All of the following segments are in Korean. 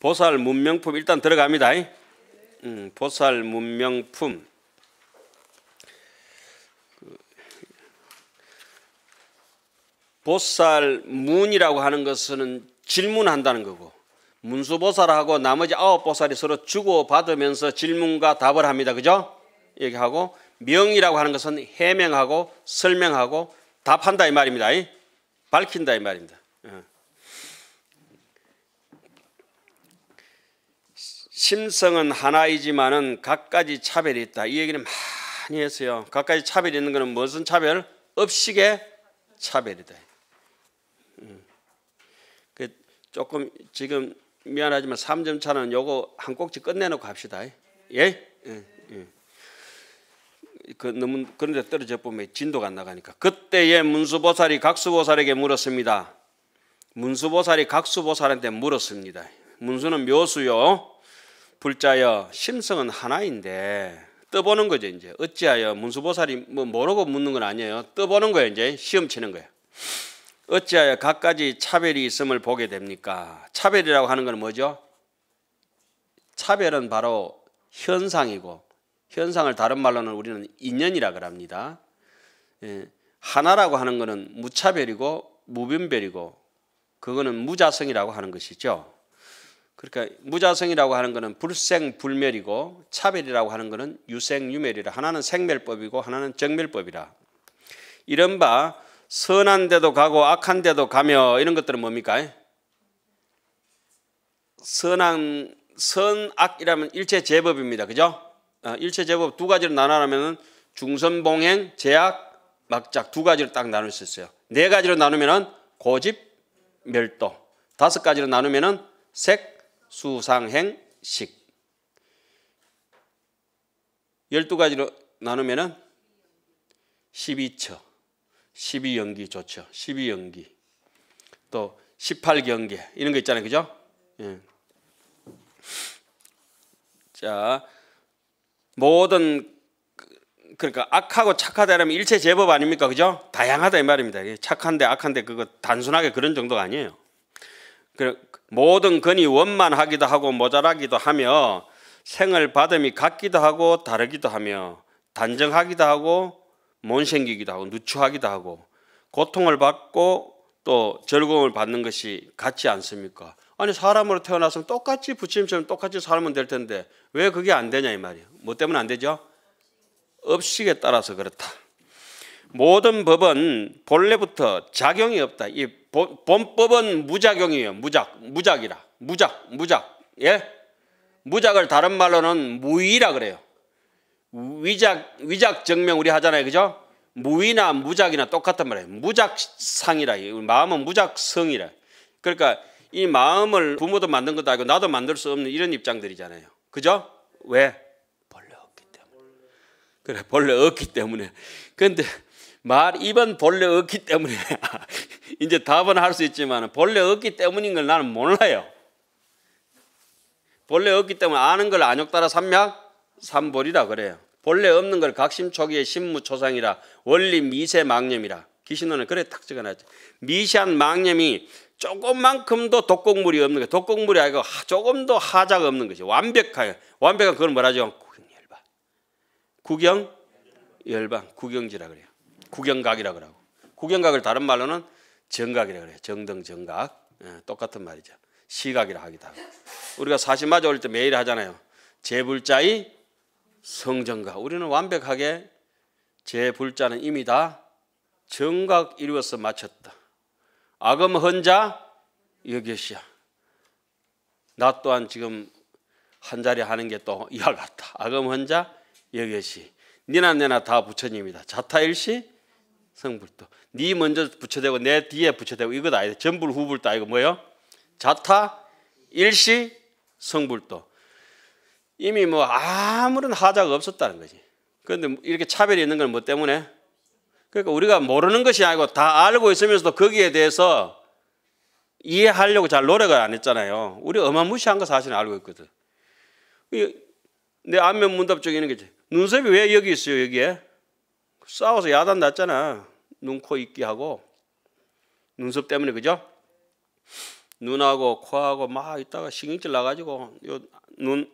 보살 문명품 일단 들어갑니다. 음, 보살 문명품. 그 보살 문이라고 하는 것은 질문한다는 거고 문수보살하고 나머지 아홉 보살이 서로 주고받으면서 질문과 답을 합니다. 그죠? 얘기하고 명이라고 하는 것은 해명하고 설명하고 답한다 이 말입니다. 밝힌다 이 말입니다. 예. 심성은 하나이지만은 각가지 차별이 있다. 이 얘기는 많이 했어요. 각가지 차별이 있는 것은 무슨 차별? 업식의 차별이다. 음. 그 조금 지금 미안하지만 3점 차는 요거 한 꼭지 끝내놓고 합시다. 예? 예? 예. 그 너무 그런데 떨어져 보면 진도가 안 나가니까 그때에 문수보살이 각수보살에게 물었습니다. 문수보살이 각수보살한테 물었습니다. 문수는 묘수요. 불자여 심성은 하나인데 떠보는 거죠 이제 어찌하여 문수보살이 뭐 모르고 묻는 건 아니에요 떠보는 거예요 이제 시험 치는 거예요 어찌하여 각가지 차별이 있음을 보게 됩니까 차별이라고 하는 건 뭐죠 차별은 바로 현상이고 현상을 다른 말로는 우리는 인연이라 그럽니다 예, 하나라고 하는 것은 무차별이고 무변별이고 그거는 무자성이라고 하는 것이죠 그러니까 무자성이라고 하는 것은 불생불멸이고 차별이라고 하는 것은 유생유멸이라 하나는 생멸법이고 하나는 정멸법이라 이른바 선한 데도 가고 악한 데도 가며 이런 것들은 뭡니까? 선한 선악이라면 일체 제법입니다. 그죠? 어, 일체 제법 두 가지로 나눠라면 중선봉행, 제약, 막작 두 가지로 딱 나눌 수 있어요. 네 가지로 나누면은 고집, 멸도. 다섯 가지로 나누면은 색, 수상행식. 12가지로 나누면은 12처, 12연기 좋죠. 12연기. 또 18경계 이런 거 있잖아요. 그죠? 예. 자, 모든 그, 그러니까 악하고 착하다라면 일체 제법 아닙니까? 그죠? 다양하다 이 말입니다. 착한데 악한데 그거 단순하게 그런 정도가 아니에요. 그 모든 건이 원만하기도 하고 모자라기도 하며 생을 받음이 같기도 하고 다르기도 하며 단정하기도 하고 못생기기도 하고 누추하기도 하고 고통을 받고 또 즐거움을 받는 것이 같지 않습니까? 아니 사람으로 태어났으면 똑같이 부처님처럼 똑같이 살면 될 텐데 왜 그게 안 되냐 이 말이에요. 뭐 때문에 안 되죠? 업식에 따라서 그렇다. 모든 법은 본래부터 작용이 없다. 이 본법은 무작용이에요. 무작, 무작이라. 무작, 무작. 예? 무작을 다른 말로는 무위라 그래요. 위작, 위작 증명 우리 하잖아요. 그죠? 무위나 무작이나 똑같단 말이에요. 무작상이라. 마음은 무작성이라. 그러니까 이 마음을 부모도 만든 것도 아니고 나도 만들 수 없는 이런 입장들이잖아요. 그죠? 왜? 벌레 없기 때문에. 그래, 벌레 없기 때문에. 근데 말, 입은 벌레 없기 때문에. 이제 답은 할 수 있지만 본래 없기 때문인 걸 나는 몰라요. 본래 없기 때문에 아는 걸 안욕따라 삼약 삼볼이라 그래요. 본래 없는 걸 각심초기의 신무초상이라 원리 미세 망념이라 기신론은 그래 탁 적어놨죠. 미시한 망념이 조금만큼도 독곡물이 없는 거 독곡물이 아니고 조금도 하자가 없는 것이 완벽하게 완벽한 그걸 뭐라 하죠? 구경열반. 구경열반. 구경지라 그래요. 구경각이라 그러고. 구경각을 다른 말로는 정각이라고 그래요. 정등 정각. 예, 똑같은 말이죠. 시각이라 하기도 하고. 우리가 사심마저 올때 매일 하잖아요. 제불자의 성정각. 우리는 완벽하게 제불자는 이미 다 정각 이루어서 마쳤다. 악음 헌자 여기시야. 나 또한 지금 한 자리 하는 게 또 이와 같다. 악음 헌자 여기시. 니나 내나 다 부처님이다. 자타일시 성불도. 네 먼저 부처되고내 뒤에 부처되고 이것 아니다. 전불 후불도 아니고 뭐예요? 자타 일시 성불도. 이미 뭐 아무런 하자가 없었다는 거지. 그런데 이렇게 차별이 있는 건 뭐 때문에? 그러니까 우리가 모르는 것이 아니고 다 알고 있으면서도 거기에 대해서 이해하려고 잘 노력을 안 했잖아요. 우리 어마무시한 거 사실 알고 있거든. 내 안면 문답 쪽에 있는 거지. 눈썹이 왜 여기 있어요, 여기에? 싸워서 야단 났잖아. 눈, 코, 입기 하고 눈썹 때문에 그죠? 눈하고 코하고 막 있다가 신경질 나가지고 요 눈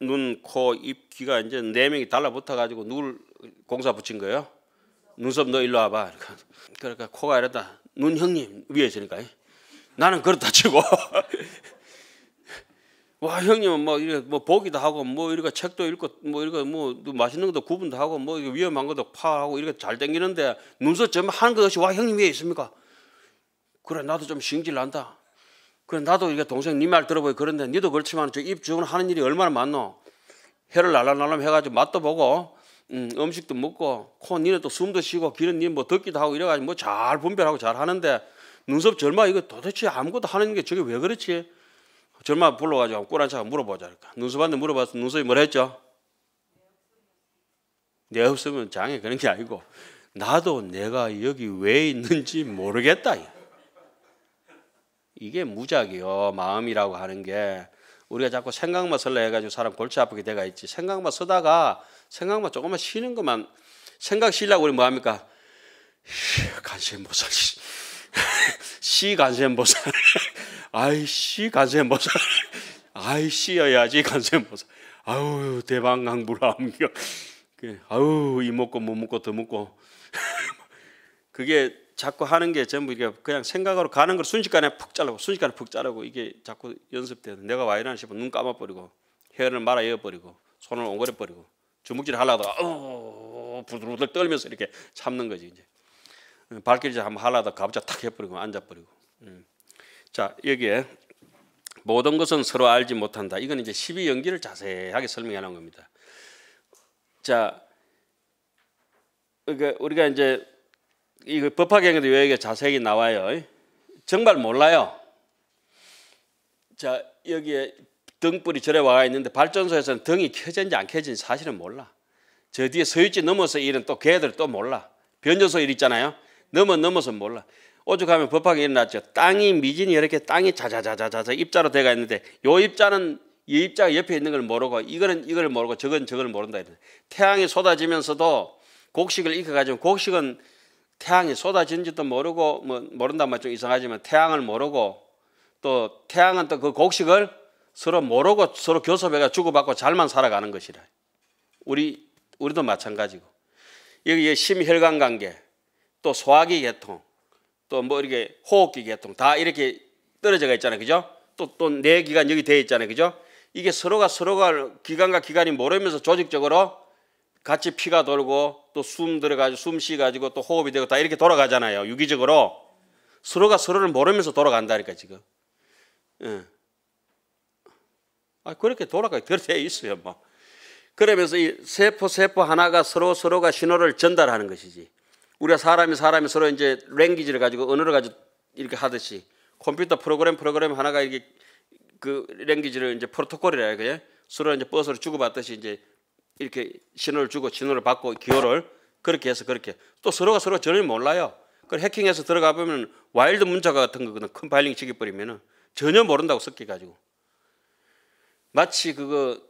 눈, 코, 입, 귀가 이제 네 명이 달라붙어 가지고 눈을 공사 붙인 거예요. 눈썹 너 일로 와봐. 그러니 그러니까 코가 이랬다. 눈 형님 위에 있으니까. 나는 그렇다 치고 와 형님은 뭐 이렇게 뭐 보기도 하고 뭐 이렇게 책도 읽고 뭐 이렇게 뭐 맛있는 것도 구분도 하고 뭐 위험한 것도 파하고 이렇게 잘 땡기는데 눈썹 점 하는 것이 없와 형님 왜 있습니까? 그래 나도 좀 신질 난다. 그래 나도 이게 렇 동생 네 말 들어보니 그런데 니도 그렇지만 저입 주근 하는 일이 얼마나 많노? 해를 날라날라 해가지고 맛도 보고 음, 음식도 먹고 코 니네 또 숨도 쉬고 귀는 니뭐 듣기도 하고 이래가지고 뭐 잘 분별하고 잘 하는데 눈썹 절마 이거 도대체 아무것도 하는 게 저게 왜 그렇지? 절마 불러가지고 꼬란차가 물어보자. 니까 그러니까. 눈썹한테 물어봤어. 눈썹이 뭐라 했죠? 내 없으면 장애 그런 게 아니고 나도 내가 여기 왜 있는지 모르겠다. 이게 무작이요. 마음이라고 하는 게 우리가 자꾸 생각만 설레 해가지고 사람 골치 아프게 돼가 있지. 생각만 쓰다가 생각만 조금만 쉬는 것만 생각 쉬려고 우리 뭐합니까? 간세보살 시 간세보살 아이씨 간세모사 아이씨여야지 간세모사 아우 대방항불 함경 그, 아우 이 먹고 못 먹고 더 먹고 그게 자꾸 하는 게 전부 이게 그냥 생각으로 가는 걸 순식간에 푹 자르고 순식간에 푹 자르고 이게 자꾸 연습돼서 내가 와이란 싶어 눈 감아버리고 헤를 말아 이어버리고 손을 옹거려버리고 주먹질 하려다가 어 부들부들 떨면서 이렇게 참는 거지 이제 어, 발길질 한번 하려다가 갑자기 탁 해버리고 앉아버리고 음. 자, 여기에 모든 것은 서로 알지 못한다. 이건 이제 12 연기를 자세하게 설명하는 겁니다. 자, 그러니까 우리가 이제 이거 법학행에도 여기가 자세히 나와요. 정말 몰라요. 자, 여기에 등불이 절에 와가 있는데 발전소에서는 등이 켜진지 안 켜진지 사실은 몰라. 저 뒤에 서유지 넘어서 일은 또개들또 몰라. 변조소일 있잖아요. 넘어 넘어서 몰라. 오죽하면 법학이 일어났죠. 땅이 미진이 이렇게 땅이 자자자자자자 입자로 되가 있는데 요 입자는 이 입자가 옆에 있는 걸 모르고 이거는 이걸 모르고 저건 저걸 모른다. 태양이 쏟아지면서도 곡식을 익혀가지고 곡식은 태양이 쏟아진지도 모르고 뭐 모른단 말 좀 이상하지만 태양을 모르고 또 태양은 또 그 곡식을 서로 모르고 서로 교섭해가 주고받고 잘만 살아가는 것이라. 우리 우리도 마찬가지고 여기에 심혈관 관계 또 소화기 계통 또뭐 이렇게 호흡기 계통 다 이렇게 떨어져가 있잖아요. 그죠? 또또뇌 기관 여기 돼 있잖아요. 그죠? 이게 서로가 서로가 기관과 기관이 모르면서 조직적으로 같이 피가 돌고 또 숨 들어가지고 숨 쉬가지고 또 호흡이 되고 다 이렇게 돌아가잖아요. 유기적으로 서로가 서로를 모르면서 돌아간다니까 지금. 예. 아 그렇게 돌아가게 그렇게 있어요 뭐. 그러면서 이 세포 세포 하나가 서로 서로가 신호를 전달하는 것이지. 우리가 사람이 사람이 서로 이제 랭귀지를 가지고 언어를 가지고 이렇게 하듯이 컴퓨터 프로그램 프로그램 하나가 이게그 랭귀지를 이제 프로토콜이라 그게 서로 이제 버스를 주고받듯이 이제 이렇게 신호를 주고 신호를 받고 기호를 그렇게 해서 그렇게 또 서로가 서로 전혀 몰라요. 그 해킹해서 들어가 보면 와일드 문자가 같은 거거든. 큰 파일링 치기 버리면은 전혀 모른다고 섞여 가지고 마치 그거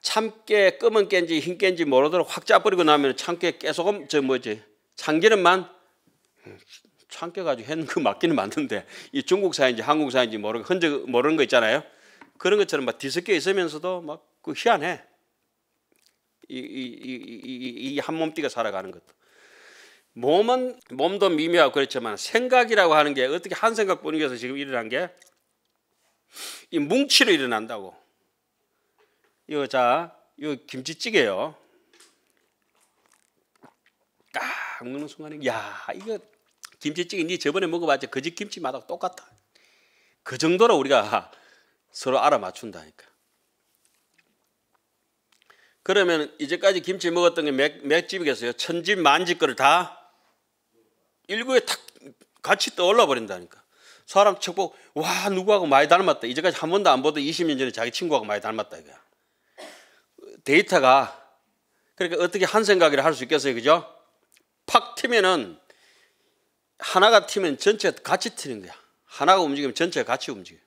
참깨 검은 깬지 흰 깬지 모르도록 확 짜버리고 나면 참깨 계속 금저 뭐지 참기름만 참겨가지고 했는 거 맞기는 맞는데 이 중국사인지 한국사인지 모르는 흔적 모르는 거 있잖아요. 그런 것처럼 막 뒤섞여 있으면서도 막 그 희한해. 이이이한 몸띠가 살아가는 것도 몸은 몸도 미묘하고 그렇지만 생각이라고 하는 게 어떻게 한 생각 뿐이어서 지금 일어난 게 이 뭉치로 일어난다고. 이거 자, 이거 김치찌개요. 먹는 순간에 야 이거 김치찌개 니 저번에 먹어봤지 거짓 김치 맛하고 똑같다. 그 정도로 우리가 서로 알아맞춘다니까. 그러면 이제까지 김치 먹었던 게 몇, 몇 집이겠어요? 천집 만집 거를 다 일구에 탁 같이 떠올라 버린다니까. 사람 척보 와 누구하고 많이 닮았다. 이제까지 한 번도 안 보던 20년 전에 자기 친구하고 많이 닮았다 이거야. 데이터가 그러니까 어떻게 한 생각이라 할 수 있겠어요, 그죠? 팍 튀면은 하나가 튀면 전체가 같이 튀는 거야. 하나가 움직이면 전체가 같이 움직여.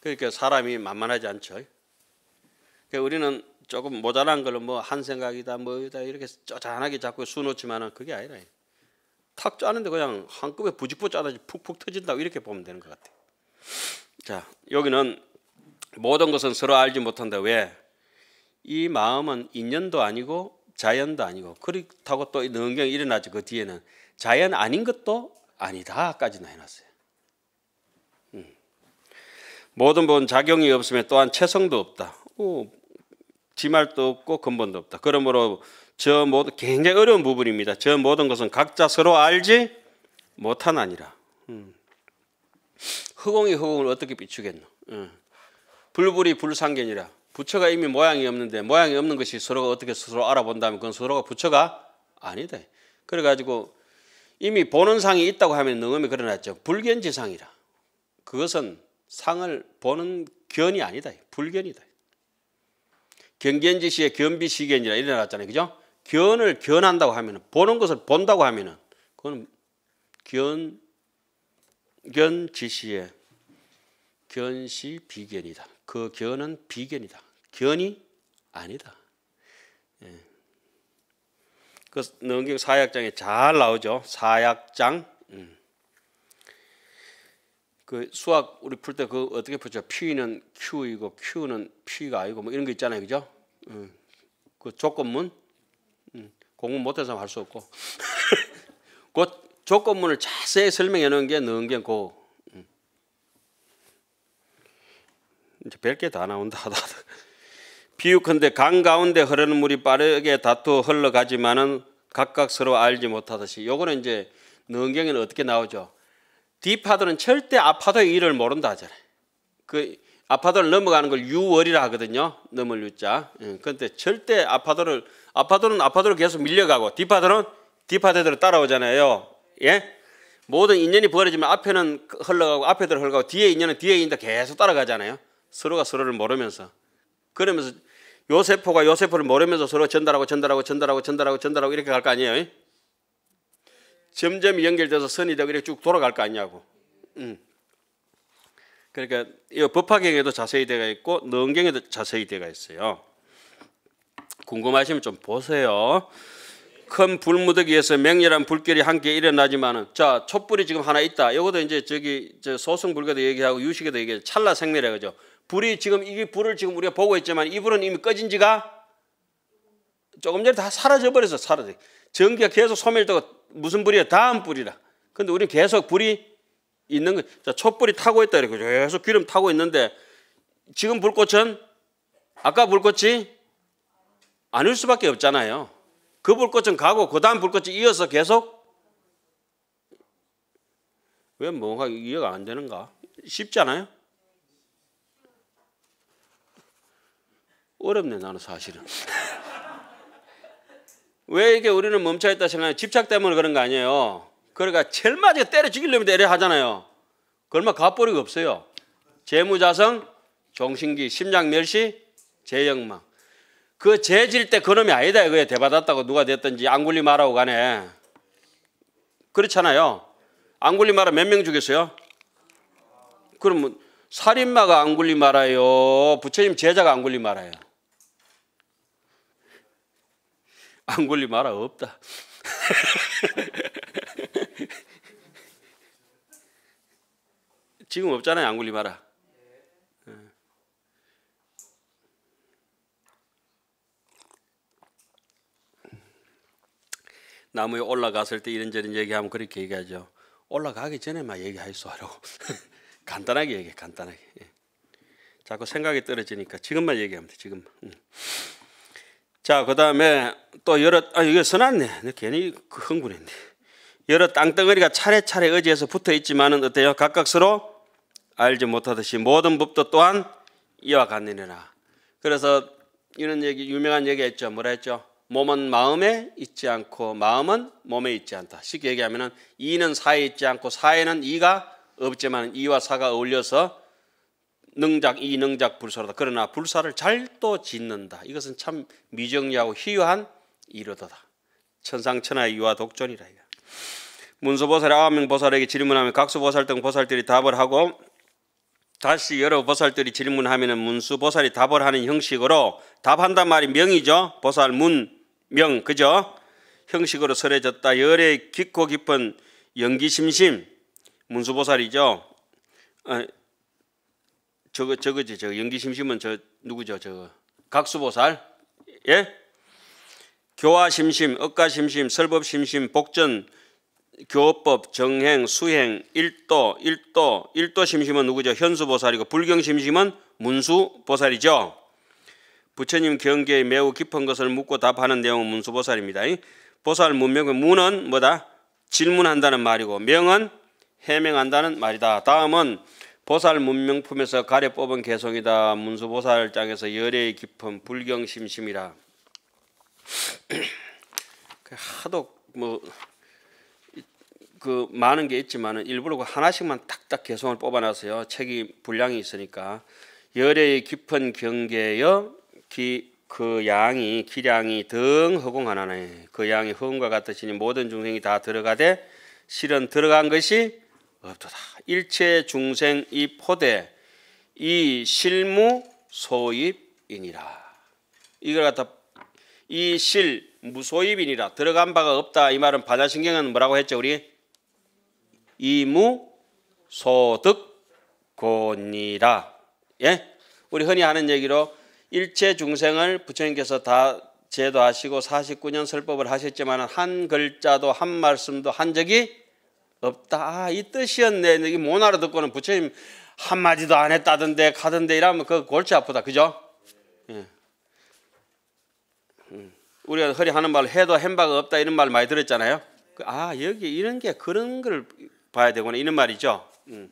그러니까 사람이 만만하지 않죠. 그러니까 우리는 조금 모자란 걸로 뭐 한 생각이다 뭐다 이렇게 쪼잔하게 자꾸 수놓지만은 그게 아니라 탁 짜는데 그냥 한꺼번에 부직포 짜다이 푹푹 터진다고 이렇게 보면 되는 것 같아요. 자 여기는 모든 것은 서로 알지 못한다 왜? 이 마음은 인연도 아니고 자연도 아니고 그렇다고 또 능경이 일어나죠. 그 뒤에는 자연 아닌 것도 아니다까지나 해놨어요. 음. 모든 본 작용이 없으면 또한 채성도 없다. 오, 지말도 없고 근본도 없다. 그러므로 저 모든 굉장히 어려운 부분입니다. 저 모든 것은 각자 서로 알지 못하나니라. 음. 허공이 허공을 어떻게 비추겠노? 음. 불불이 불상견이라. 부처가 이미 모양이 없는데 모양이 없는 것이 서로가 어떻게 스스로 알아본다면 그건 서로가 부처가 아니다. 그래가지고 이미 보는 상이 있다고 하면 능음이 그려놨죠. 불견지상이라. 그것은 상을 보는 견이 아니다. 불견이다. 경견지시의 견비시견이라 일어났잖아요. 그죠? 견을 견한다고 하면 보는 것을 본다고 하면 그건 견, 견지시의 견시 비견이다. 그 견은 비견이다. 견이 아니다. 예. 그넘기 사약장에 잘 나오죠. 사약장. 음. 그 수학 우리 풀 때 그 어떻게 풀죠? P는 Q이고 Q는 P가 아니고 뭐 이런 거 있잖아요, 그죠? 음. 그 조건문 음. 공부 못해서 할 수 없고 그 조건문을 자세히 설명해 놓은 게 넣은 고 음. 이제 별게 다 나온다 하다 비유컨대 강 가운데 흐르는 물이 빠르게 다투어 흘러가지만은 각각 서로 알지 못하듯이 요거는 이제 능경에는 어떻게 나오죠? 디파도는 절대 아파도의 일을 모른다 하잖아요. 그 아파도를 넘어가는 걸 유월이라 하거든요. 넘을 유자. 예, 그런데 절대 아파도를 아파도는 아파도를 계속 밀려가고 디파도는 디파대대로 따라오잖아요. 예? 모든 인연이 벌어지면 앞에는 흘러가고 앞에들 흘러가고 뒤에 인연은 뒤에 인다 계속 따라가잖아요. 서로가 서로를 모르면서 그러면서 요세포가 요세포를 모르면서 서로 전달하고 전달하고 전달하고 전달하고 전달하고 이렇게 갈 거 아니에요? 점점 연결돼서 선이 되고 이렇게 쭉 돌아갈 거 아니냐고. 음. 그러니까 이 법화경에도 자세히 되어 있고 능경에도 자세히 되어 있어요. 궁금하시면 좀 보세요. 큰 불무더기에서 맹렬한 불길이 함께 일어나지만은 자 촛불이 지금 하나 있다. 이것도 이제 저기 소승불교도 얘기하고 유식에도 얘기해 찰나 생멸해 그죠. 불이 지금 이게 불을 지금 우리가 보고 있지만 이 불은 이미 꺼진 지가 조금 전에 다 사라져 버려서 사라져. 전기가 계속 소멸되고 무슨 불이야? 다음 불이라. 근데 우리는 계속 불이 있는 거. 자, 촛불이 타고 있다 이렇게 계속 기름 타고 있는데 지금 불꽃은 아까 불꽃이 아닐 수밖에 없잖아요. 그 불꽃은 가고 그 다음 불꽃이 이어서 계속 왜 뭔가 이해가 안 되는가? 쉽잖아요. 어렵네 나는 사실은. 왜 이게 렇 우리는 멈춰 있다 생각해? 집착 때문에 그런 거 아니에요. 그러니까 절마저 때려 죽이려면 때려 하잖아요. 얼마 갑벌이가 없어요. 재무자성, 종신기, 심장멸시, 재영망. 그 재질 때 그놈이 아니다 이거에 대받았다고 누가 됐든지 안 굴리 말하고 가네. 그렇잖아요. 안 굴리 말아 몇 명 죽였어요? 그러면 살인마가 안 굴리 말아요. 부처님 제자가 안 굴리 말아요. 안굴리 마라 없다. 지금 없잖아요 안굴리 마라. 예. 나무에 올라갔을 때 이런저런 얘기하면 그렇게 얘기하죠. 올라가기 전에만 얘기하소 하라고 간단하게 얘기해 간단하게 예. 자꾸 생각이 떨어지니까 지금만 얘기하면 돼 지금만 음. 자, 그 다음에 또 여러, 아, 이거 써놨네. 괜히 그 흥분했네. 여러 땅덩어리가 차례차례 의지해서 붙어 있지만은 어때요? 각각 서로 알지 못하듯이 모든 법도 또한 이와 같느니라. 그래서 이런 얘기, 유명한 얘기 했죠. 뭐라 했죠? 몸은 마음에 있지 않고 마음은 몸에 있지 않다. 쉽게 얘기하면은 이는 사에 있지 않고 사에는 이가 없지만 이와 사가 어울려서 능작 이 능작 불사로다. 그러나 불사를 잘 또 짓는다. 이것은 참 미정리하고 희유한 이도다 천상천하의 유와 독존이라. 이거 문수보살이 아홉 명 보살에게 질문하면 각수보살 등 보살들이 답을 하고 다시 여러 보살들이 질문하면 문수보살이 답을 하는 형식으로 답한단 말이 명이죠. 보살 문, 명, 그죠? 형식으로 설해졌다. 열의 깊고 깊은 연기심심 문수보살이죠. 어, 저거 저거지 저거 연기심심은 저 누구죠 저거 각수보살 예 교화심심 억가심심 설법심심 복전 교법 정행 수행 일도 일도 일도심심은 누구죠 현수보살이고 불경심심은 문수보살이죠 부처님 경계에 매우 깊은 것을 묻고 답하는 내용은 문수보살입니다 보살 문명은 문은 뭐다 질문한다는 말이고 명은 해명한다는 말이다 다음은 보살 문명품에서 가려 뽑은 개성이다. 문수보살장에서 열애의 깊은 불경심심이라. 하도 뭐그 많은 게 있지만은 일부러 그 하나씩만 딱딱 개성을 뽑아놨어요. 책이 분량이 있으니까 열애의 깊은 경계여 기, 그 양이 기량이 등 허공하나네. 그 양이 허공과 같으시니 모든 중생이 다 들어가되 실은 들어간 것이 없도다. 일체 중생 이 포대 이 실무 소입이니라. 이걸 갖다 이실 무소입이니라 들어간 바가 없다 이 말은 반야신경은 뭐라고 했죠 우리 이무 소득고니라 예 우리 흔히 하는 얘기로 일체 중생을 부처님께서 다 제도하시고 49년 설법을 하셨지만 한 글자도 한 말씀도 한 적이 없다. 아, 이 뜻이었네. 이게 못 알아듣고는 부처님 한마디도 안 했다던데 가던데 이러면 그 골치 아프다. 그죠? 예. 음. 우리가 허리 하는 말 해도 햄바가 없다 이런 말 많이 들었잖아요. 그, 아 여기 이런 게 그런 걸 봐야 되구나 이런 말이죠. 음.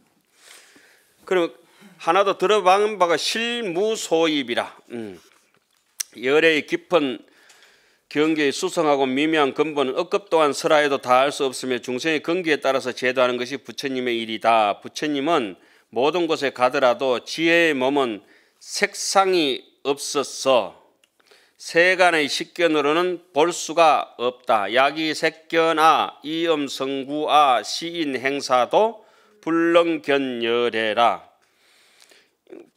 그럼 하나 더 들어본 바가 실무소입이라 음. 열의 깊은 경계의 수성하고 미묘한 근본은 억급 또한 설하에도 다할수 없으며 중생의 근기에 따라서 제도하는 것이 부처님의 일이다. 부처님은 모든 곳에 가더라도 지혜의 몸은 색상이 없었어. 세간의 식견으로는 볼 수가 없다. 야기 색견아 이음성구아 시인 행사도 불렁견열해라그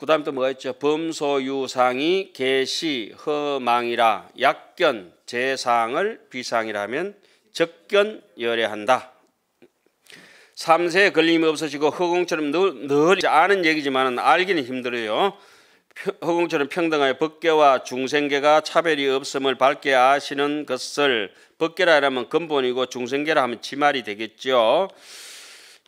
다음 또 뭐가 있죠? 범소유상이 개시 허망이라 약견 제사항을 비상이라면 적견 열애한다. 삼세에 걸림이 없어지고 허공처럼 늘, 늘 아는 얘기지만 알기는 힘들어요. 허공처럼 평등하여 법계와 중생계가 차별이 없음을 밝게 아시는 것을 법계라 하면 근본이고 중생계라 하면 지말이 되겠죠.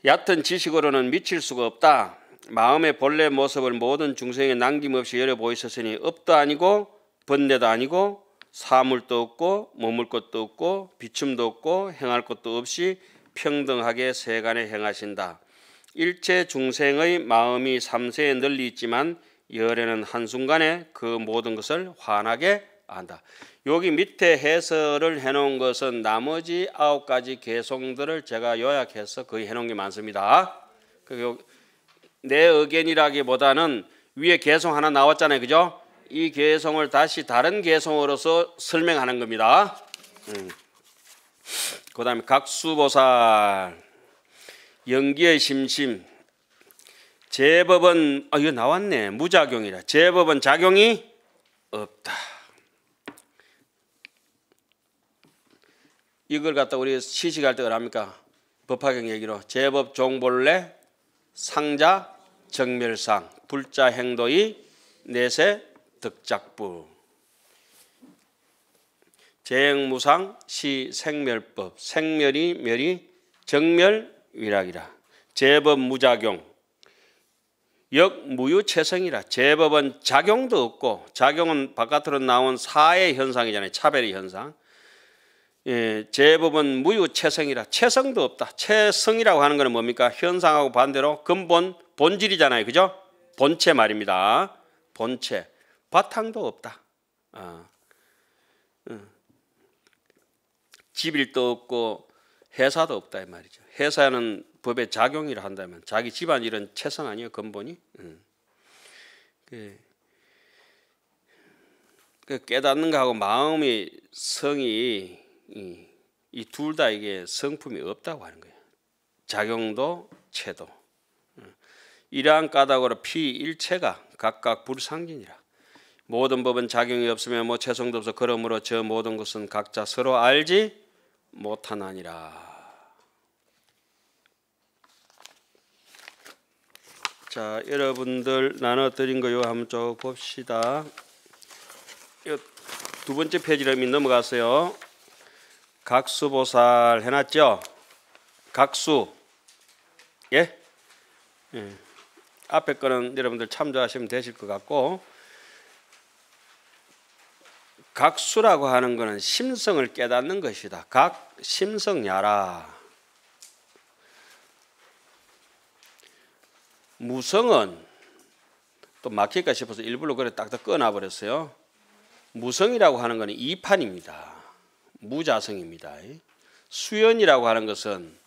얕은 지식으로는 미칠 수가 없다. 마음의 본래 모습을 모든 중생에 남김없이 열어 보이셨으니 업도 아니고 번뇌도 아니고 사물도 없고 머물 것도 없고 비춤도 없고 행할 것도 없이 평등하게 세간에 행하신다. 일체 중생의 마음이 삼세에 널리 있지만 열에는 한순간에 그 모든 것을 환하게 안다. 여기 밑에 해설을 해놓은 것은 나머지 아홉 가지 개성들을 제가 요약해서 거의 해놓은 게 많습니다. 그 내 의견이라기보다는 위에 개성 하나 나왔잖아요, 그죠? 이 개성을 다시 다른 개성으로서 설명하는 겁니다. 음. 그 다음에 각수보살 연기의 심심 제법은 아 이거 나왔네 무작용이라 제법은 작용이 없다. 이걸 갖다 우리 시식할 때 그럽니까? 법화경 얘기로 제법 종벌레 상자 정멸상 불자 행도의 내세 득작부 재행무상 시 생멸법 생멸이 멸이 정멸 위락이라 제법 무작용 역무유체성이라 제법은 작용도 없고 작용은 바깥으로 나온 사의 현상이잖아요 차별의 현상 예, 제법은 무유체성이라 체성도 없다 체성이라고 하는 것은 뭡니까 현상하고 반대로 근본 본질이잖아요 그죠 본체 말입니다 본체 바탕도 없다. 아. 집일도 없고 회사도 없다 이 말이죠. 회사는 법의 작용이라 한다면 자기 집안 일은 최선 아니요 근본이. 그, 그 깨닫는 거하고 마음이 성이 이 둘 다 이게 성품이 없다고 하는 거예요. 작용도 채도. 이러한 까닭으로 피일체가 각각 불상진이라. 모든 법은 작용이 없으며 뭐 죄성도 없어 그러므로 저 모든 것은 각자 서로 알지 못하나니라. 자, 여러분들 나눠 드린 거요 한번 쭉 봅시다. 두 번째 페이지로 이 넘어갔어요. 각수보살 해놨죠? 각수 예? 예. 앞에 거는 여러분들 참조하시면 되실 것 같고 각수라고 하는 것은 심성을 깨닫는 것이다. 각 심성야라. 무성은 또 막힐까 싶어서 일부러 그래 딱딱 끊어버렸어요. 무성이라고 하는 것은 이판입니다. 무자성입니다. 수연이라고 하는 것은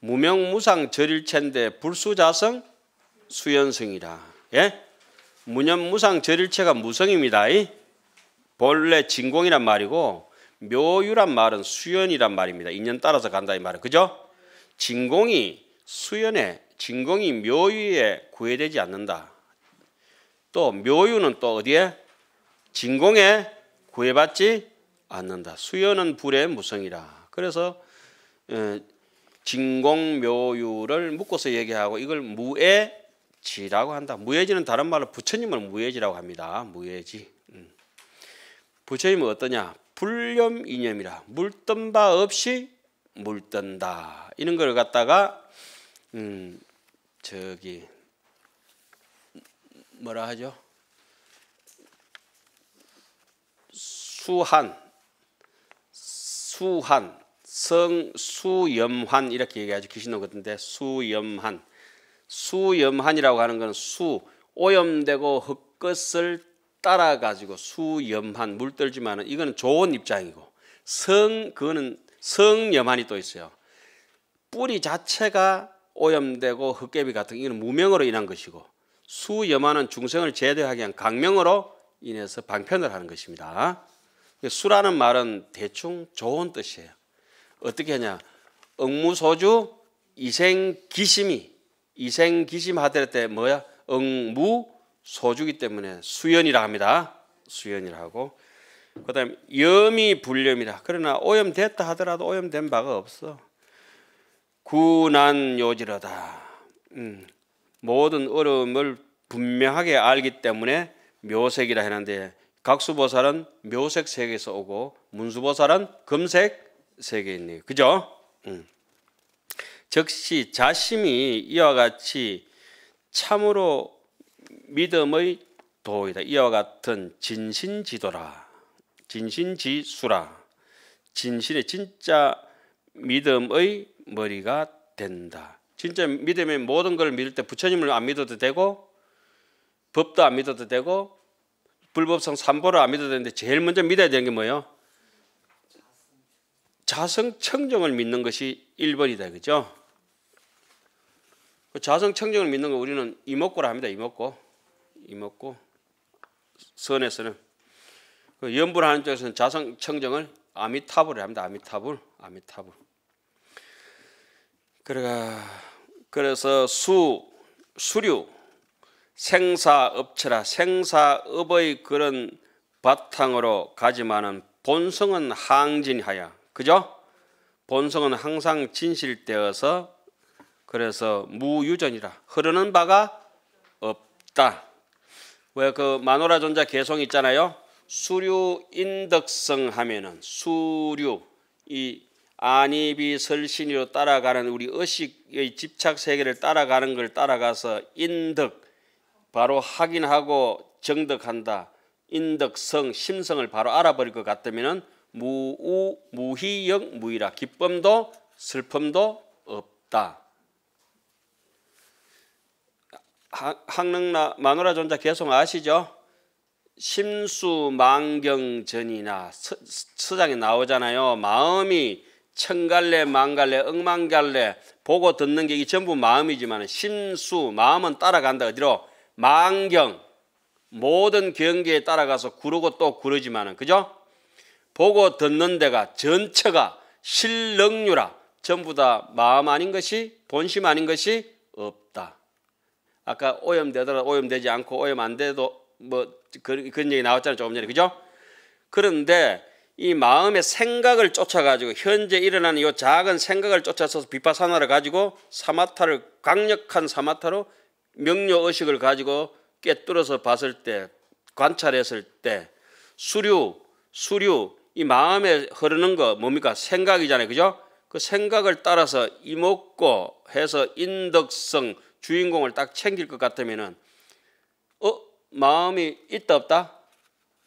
무명무상 절일체인데 불수자성 수연성이라. 예? 무념무상 절일체가 무성입니다. 본래 진공이란 말이고 묘유란 말은 수연이란 말입니다. 인연 따라서 간다 이 말은 그죠? 진공이 수연에 진공이 묘유에 구애되지 않는다. 또 묘유는 또 어디에 진공에 구애받지 않는다. 수연은 불의 무성이라. 그래서 어, 진공 묘유를 묶어서 얘기하고 이걸 무애지라고 한다. 무애지는 다른 말로 부처님을 무애지라고 합니다. 무애지. 음. 부처님은 어떠냐? 불념 이념이라 물던 바 없이 물던다 이런 걸 갖다가 음 저기 뭐라 하죠? 수한 수한 성 수염한 이렇게 얘기하죠 귀신도 같은데 수염한 수염한이라고 하는 건 수 오염되고 헛것을 따라 가지고 수염한 물들지만은 이거는 좋은 입장이고 성 그거는 성염한이 또 있어요. 뿌리 자체가 오염되고 흑개비 같은 이건 무명으로 인한 것이고 수염한은 중생을 제대하기위한 강명으로 인해서 방편을 하는 것입니다. 수라는 말은 대충 좋은 뜻이에요. 어떻게 하냐? 응무소주 이생기심이 이생기심 하더랬대 뭐야? 억무 소주기 때문에 수연이라 합니다. 수연이라 하고 그다음 염이 불염이라 그러나 오염됐다 하더라도 오염된 바가 없어. 구난 요지러다. 음, 모든 어려움을 분명하게 알기 때문에 묘색이라 했는데 각수보살은 묘색 세계에서 오고 문수보살은 금색 세계에 있네요. 그죠? 음. 즉시 자심이 이와 같이 참으로 믿음의 도이다. 이와 같은 진신지도라. 진신지수라. 진신의 진짜 믿음의 머리가 된다. 진짜 믿음의 모든 걸 믿을 때 부처님을 안 믿어도 되고 법도 안 믿어도 되고 불법성 삼보를 안 믿어도 되는데 제일 먼저 믿어야 되는 게 뭐예요? 자성 청정을 믿는 것이 1번이다. 그죠? 그 자성청정을 믿는 거 우리는 이목구라 합니다. 이목구. 이목구. 선에서는. 그 연불하는 쪽에서는 자성청정을 아미타불을 합니다. 아미타불. 아미타불. 그래가 그래서 수 수류 생사업체라 생사업의 그런 바탕으로 가지만은 본성은 항진하야 그죠? 본성은 항상 진실되어서 그래서 무유전이라 흐르는 바가 없다. 왜 그 마노라 전자 개성 있잖아요. 수류 인덕성 하면은 수류 이 아니비 설신이로 따라가는 우리 의식의 집착 세계를 따라가는 걸 따라가서 인덕 바로 확인하고 정덕한다. 인덕성 심성을 바로 알아버릴 것 같으면은 무우 무희역 무이라 기쁨도 슬픔도 없다. 항릉나 마누라 존자 계속 아시죠? 심수망경전이나 서, 장에 나오잖아요. 마음이 청갈래, 망갈래, 억망갈래 보고 듣는 게이 전부 마음이지만 심수 마음은 따라간다 어디로 망경 모든 경계에 따라가서 구르고 또 구르지만은 그죠? 보고 듣는 데가 전체가 실능유라 전부 다 마음 아닌 것이 본심 아닌 것이 없다. 아까 오염되더라 오염되지 않고 오염 안 돼도 뭐 그, 그런 얘기 나왔잖아요 조금 전에 그죠? 그런데 이 마음의 생각을 쫓아가지고 현재 일어나는 이 작은 생각을 쫓아서 비파산화를 가지고 사마타를 강력한 사마타로 명료 의식을 가지고 깨뚫어서 봤을 때 관찰했을 때 수류 수류 이 마음에 흐르는 거 뭡니까 생각이잖아요 그죠? 그 생각을 따라서 이목고 해서 인덕성 주인공을 딱 챙길 것 같으면은 어 마음이 있다 없다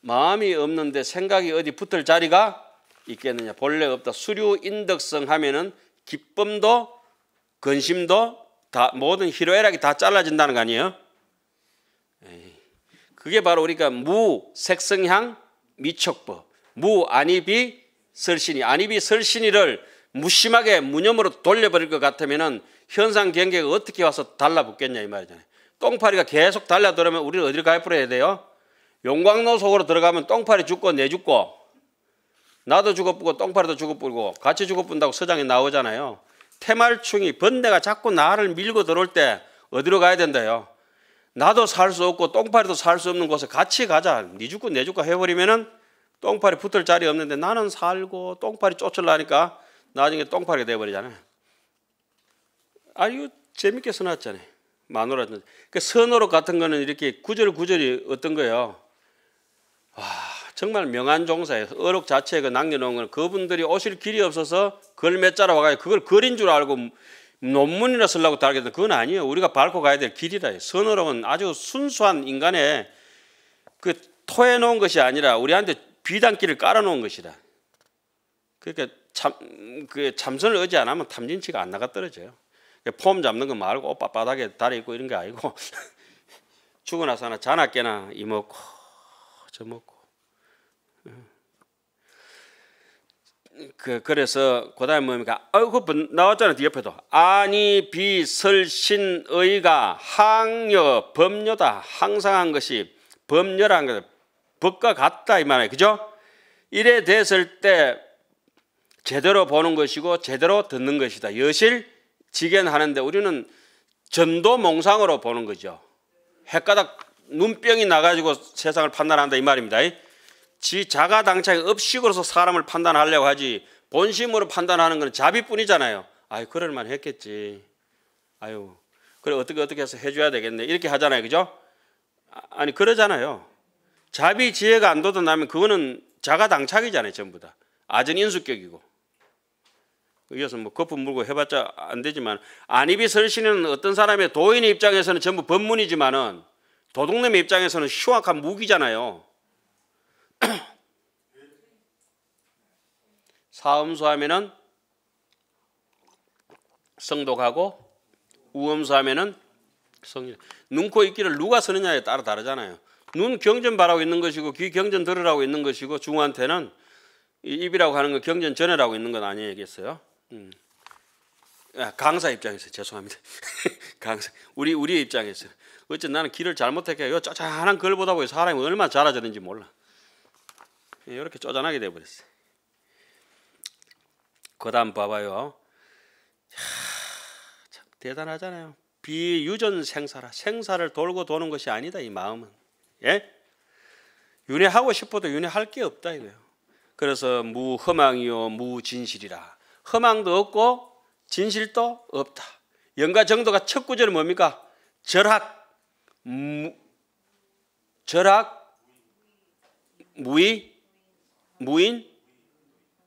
마음이 없는데 생각이 어디 붙을 자리가 있겠느냐 본래 없다 수류 인덕성 하면은 기쁨도 근심도 다 모든 희로애락이 다 잘라진다는 거 아니에요? 그게 바로 우리가 무 색성향 미촉법 무 아니비 설신이 아니비 설신이를 무심하게 무념으로 돌려버릴 것 같으면은 현상 경계가 어떻게 와서 달라붙겠냐 이 말이잖아요. 똥파리가 계속 달라들으면 우리는 어디로가입을해야 돼요? 용광로 속으로 들어가면 똥파리 죽고 내 죽고 나도 죽어뿌고 똥파리도 죽어뿌고 같이 죽어뿐다고 서장이 나오잖아요. 태말충이 번뇌가 자꾸 나를 밀고 들어올 때 어디로 가야 된다요? 나도 살 수 없고 똥파리도 살 수 없는 곳에 같이 가자. 네 죽고 내 죽고 해버리면은 똥파리 붙을 자리 없는데 나는 살고 똥파리 쫓으려니까 나중에 똥파리가 돼버리잖아요. 아유 재밌게 써놨잖아요. 마누라든. 그러니까 선으로 같은 거는 이렇게 구절 구절이 어떤 거예요? 와 정말 명한 종사예요. 어록 자체에 그 남겨놓은 건 그분들이 오실 길이 없어서 그걸 맺 자라 와가지고 그걸 그린 줄 알고 논문이나 쓰려고 달겠다. 그건 아니에요. 우리가 밟고 가야 될길이다 선어록은 아주 순수한 인간의 그 토해 놓은 것이 아니라 우리한테 비단길을 깔아 놓은 것이다 그러니까 참, 그 참선을 의지 안 하면 탐진치가 안 나가 떨어져요. 그러니까 폼 잡는 거 말고 오빠 바닥에 다리 있고 이런 게 아니고 죽어 나서 하나 자나 깨나 이 먹고 저 먹고 어. 그 그래서 그다음 뭡니까? 아그 나왔잖아 뒤 네 옆에도 아니 비설신의가 항여 범여다 항상한 것이 범여란 것 법과 같다 이 말이에요 그죠? 이래 됐을 때 제대로 보는 것이고 제대로 듣는 것이다 여실 지견 하는데 우리는 전도 몽상으로 보는 거죠. 헷가닥 눈병이 나가지고 세상을 판단한다 이 말입니다. 지 자가 당착의 업식으로서 사람을 판단하려고 하지 본심으로 판단하는 건 자비뿐이잖아요. 아유 그럴만 했겠지. 아유 그래 어떻게 어떻게 해서 해줘야 되겠네 이렇게 하잖아요, 그죠? 아, 아니 그러잖아요. 자비 지혜가 안 돋아나면 그거는 자가 당착이잖아요, 전부 다. 아전 인수격이고. 여기서 뭐 거품 물고 해봤자 안 되지만 안입이 설신은 어떤 사람의 도인의 입장에서는 전부 법문이지만은 도둑놈의 입장에서는 흉악한 무기잖아요. 사음수하면은 성독하고 우음수하면은 성 눈코 입기를 누가 쓰느냐에 따라 다르잖아요. 눈 경전 바라고 있는 것이고 귀 경전 들으라고 있는 것이고 중한테는 입이라고 하는 건 경전 전해라고 있는 건 아니겠어요? 음. 아, 강사 입장에서 죄송합니다. 강사 우리 우리 입장에서 어째 나는 길을 잘못했게 요 쪼잔한 걸 보다 보니 사람이 얼마나 자라졌는지 몰라. 예, 이렇게 쪼잔하게 돼버렸어. 그다음 봐봐요. 참 대단하잖아요. 비유전 생사라 생사를 돌고 도는 것이 아니다 이 마음은 예 윤회하고 싶어도 윤회할 게 없다 이거예요. 그래서 무허망이요 무진실이라 허망도 없고 진실도 없다. 영가 정도가 첫 구절은 뭡니까? 절학, 무, 절학, 무의, 무인,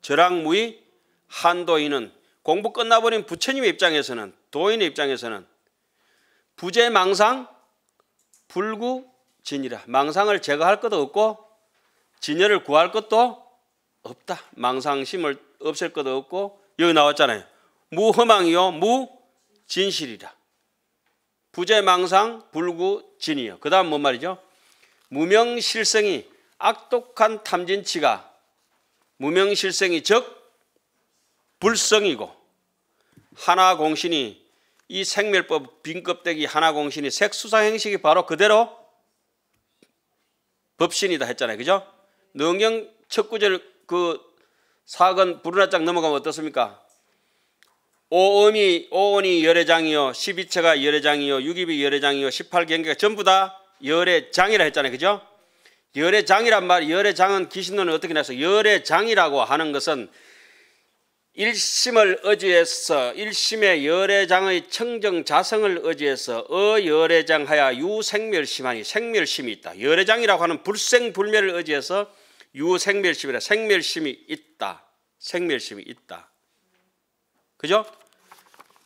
절학, 무의, 한도인은 공부 끝나버린 부처님 입장에서는 도인의 입장에서는 부재망상, 불구진이라 망상을 제거할 것도 없고 진열을 구할 것도 없다. 망상심을 없앨 것도 없고 여기 나왔잖아요. 무허망이요, 무진실이라. 부재망상, 불구진이요. 그 다음 뭔 말이죠? 무명실생이 악독한 탐진치가 무명실생이 즉 불성이고 하나공신이 이 생멸법 빈껍데기 하나공신이 색수상 행식이 바로 그대로 법신이다 했잖아요. 그죠? 능경 첫 구절 그 사건 불르나짝 넘어가면 어떻습니까? 오음이 오온이 열애장이요. 12처가 열애장이요. 6입이 열애장이요. 18경계가 전부 다 열애장이라 했잖아요. 그죠? 열애장이란 말, 열애장은 기신론을 어떻게 나서 열애장이라고 하는 것은 1심을 의지해서 1심의 열애장의 청정자성을 의지해서 어열애장하여 유생멸심하니 생멸심이 있다. 열애장이라고 하는 불생불멸을 의지해서 유생멸심이라 생멸심이 있다. 생멸심이 있다. 그죠?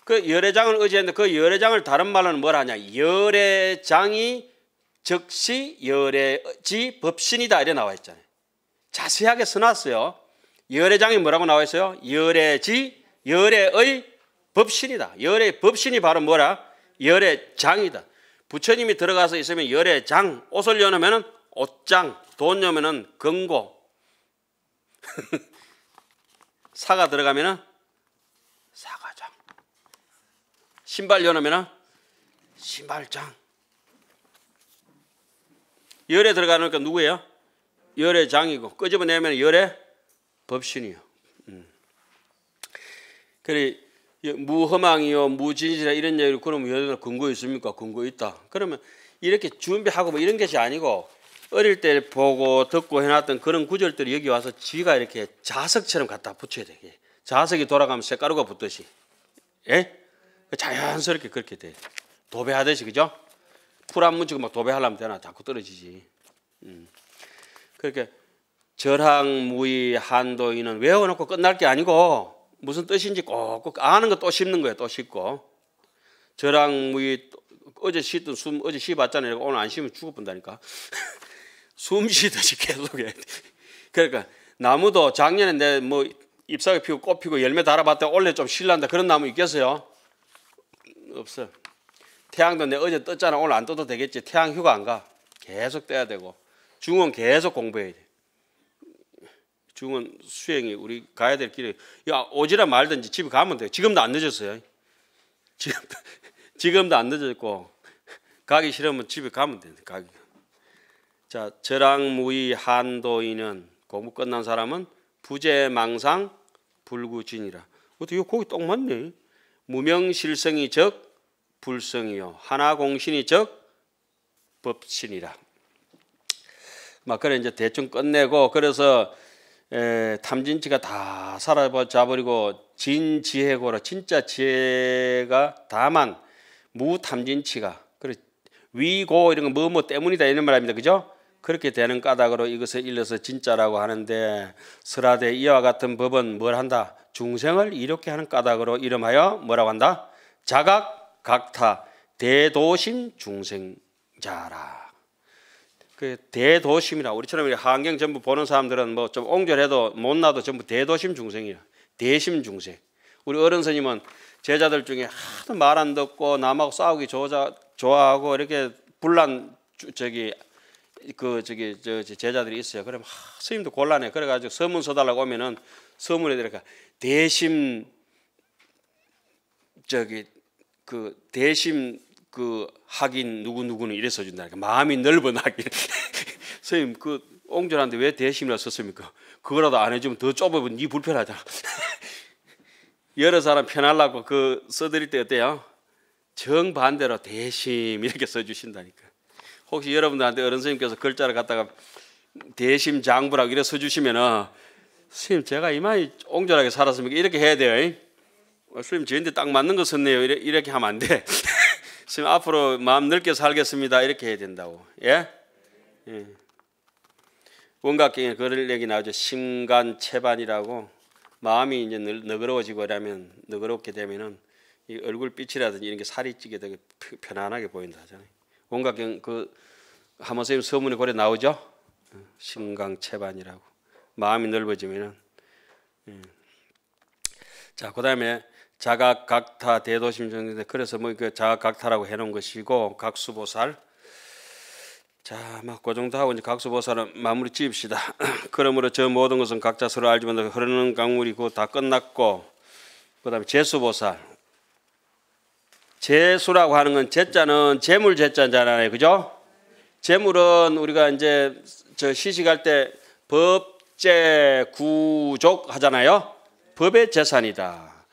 그 열애장을 의지했는데 그 열애장을 다른 말로는 뭐라 하냐? 열애장이 즉시 열애지 법신이다 이래 나와 있잖아요. 자세하게 써놨어요. 열애장이 뭐라고 나와 있어요? 열애지 열애의 법신이다. 열애 법신이 바로 뭐라? 열애장이다. 부처님이 들어가서 있으면 열애장, 옷을 여놓으면 옷장, 돈염면은금고 사가 들어가면은 사과장, 신발 연하면은 신발장. 열에 들어가니까 누구예요? 열의 장이고 끄집어내면 열의 법신이요. 음. 그래 무허망이요 무진실이 이런 얘기를 그러면 여자들 근거 있습니까? 근거 있다. 그러면 이렇게 준비하고 뭐 이런 것이 아니고 어릴 때 보고 듣고 해놨던 그런 구절들이 여기 와서 지가 이렇게 자석처럼 갖다 붙여야 돼. 자석이 돌아가면서 가루가 붙듯이. 예? 자연스럽게 그렇게 돼. 도배하듯이, 그죠? 풀한문지고막 도배하려면 되나? 자꾸 떨어지지. 음. 그렇게 절항, 무의, 한도인은 외워놓고 끝날 게 아니고 무슨 뜻인지 꼭꼭 아는 거 또 씹는 거야또 씹고. 절항, 무의, 어제 씻던숨 어제 씹었잖아요. 오늘 안 씹으면 죽어본다니까. 숨 쉬듯이 계속 해. 야 돼. 그러니까 나무도 작년에 내 뭐 잎사귀 피고 꽃 피고 열매 달아봤다 원래 좀 실란다 그런 나무 있겠어요? 없어. 태양도 내 어제 떴잖아 오늘 안 떠도 되겠지. 태양 휴가 안 가. 계속 떼야 되고 중원 계속 공부해야 돼. 중원 수행이 우리 가야 될 길이 야 오지라 말든지 집에 가면 돼. 지금도 안 늦었어요. 지금 지금도 안 늦었고 가기 싫으면 집에 가면 돼. 가기. 자, 저랑무이 한도인은 공부 끝난 사람은 부재망상 불구진이라. 어떻게 거기 똑 맞네. 무명실성이 적 불성이요. 하나공신이 적 법신이라. 막 그래 이제 대충 끝내고 그래서 에, 탐진치가 다 사라져버리고 진지혜고라 진짜 지혜가 다만 무탐진치가 그래 위고 이런 거 뭐뭐 뭐 때문이다 이런 말입니다 그죠 그렇게 되는 까닭으로 이것을 일러서 진짜라고 하는데 설하대 이와 같은 법은 뭘 한다? 중생을 이렇게 하는 까닭으로 이름하여 뭐라고 한다? 자각 각타 대도심 중생자라. 그 대도심이라 우리처럼 환경 전부 보는 사람들은 뭐좀 옹졸해도 못나도 전부 대도심 중생이라. 대심 중생. 우리 어른 스님은 제자들 중에 하도 말 안 듣고 남하고 싸우기 좋아, 좋아하고 이렇게 불난 저기 그 저기 저 제자들이 있어요. 그러면 하, 스님도 곤란해. 그래가지고 서문 써달라고 하면은 서문에 들어가 대심 저기 그 대심 그 학인 누구 누구는 이래 써준다. 그러니까 마음이 넓은 학인 스님 그 옹졸한데 왜 대심이라 썼습니까? 그거라도 안 해주면 더 좁으면 니 불편하잖아. 여러 사람 편하려고 그 써드릴 때 어때요? 정반대로 대심 이렇게 써주신다니까. 혹시 여러분들한테 어른 선생님께서 글자를 갖다가 대심 장부라고 이래 써주시면은 스님 제가 이만이 옹졸하게 살았습니까? 이렇게 해야 돼요. 어, 스님 저한테 딱 맞는 거 썼네요. 이래, 이렇게 하면 안 돼. 스님 앞으로 마음 넓게 살겠습니다. 이렇게 해야 된다고. 예? 예. 원각경에 그런 얘기 나오죠. 심간 체반이라고 마음이 이제 너그러워지고 이러면 너그럽게 되면은 이 얼굴 빛이라든지 이런 게 살이 찌게 되게 편안하게 보인다 하잖아요. 원각경 그 하모스님 서문에 거래 나오죠. 신강체반이라고 마음이 넓어지면은 예. 자 그다음에 자각각타 대도심정인데 그래서 뭐 그 자각각타라고 해놓은 것이고 각수보살 자 막고 그 정도 하고 이제 각수보살은 마무리 지읍시다. 그러므로 저 모든 것은 각자 서로 알지만 흐르는 강물이고 다 끝났고 그다음에 제수보살 재수라고 하는 건 제자는 재물 제자잖아요. 그죠? 재물은 우리가 이제 저 시식할 때 법제 구족 하잖아요. 법의 재산이다.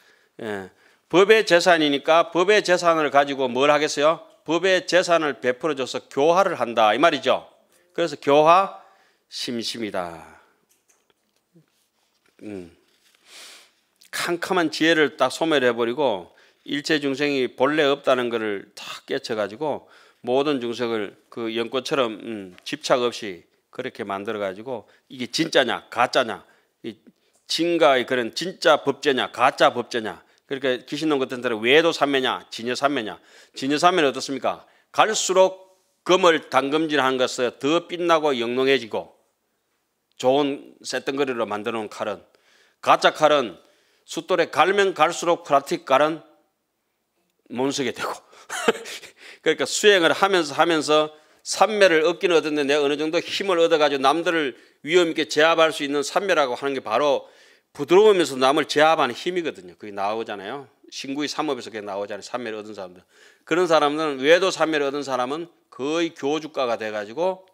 예. 법의 재산이니까 법의 재산을 가지고 뭘 하겠어요? 법의 재산을 베풀어 줘서 교화를 한다. 이 말이죠. 그래서 교화 심심이다. 음. 캄캄한 지혜를 딱 소멸해버리고 일체 중생이 본래 없다는 것을 다 깨쳐가지고 모든 중생을 그 연꽃처럼 음, 집착 없이 그렇게 만들어가지고 이게 진짜냐 가짜냐 이 진가의 그런 진짜 법제냐 가짜 법제냐 그렇게 귀신놈 같은 데는 외도 삼매냐 진여 삼매냐 진여 삼매는 어떻습니까? 갈수록 금을 당금질한 것을 더 빛나고 영롱해지고 좋은 쇳덩거리로 만들어 놓은 칼은 가짜 칼은 숫돌에 갈면 갈수록 플라틱 칼은 몸속에 되고 그러니까 수행을 하면서 하면서 삼매를 얻기는 얻었는데 내가 어느 정도 힘을 얻어가지고 남들을 위험 있게 제압할 수 있는 삼매라고 하는 게 바로 부드러우면서 남을 제압하는 힘이거든요. 그게 나오잖아요. 신구의 삼업에서 그게 나오잖아요. 삼매를 얻은 사람들. 그런 사람들은 외도 삼매를 얻은 사람은 거의 교주가가 돼가지고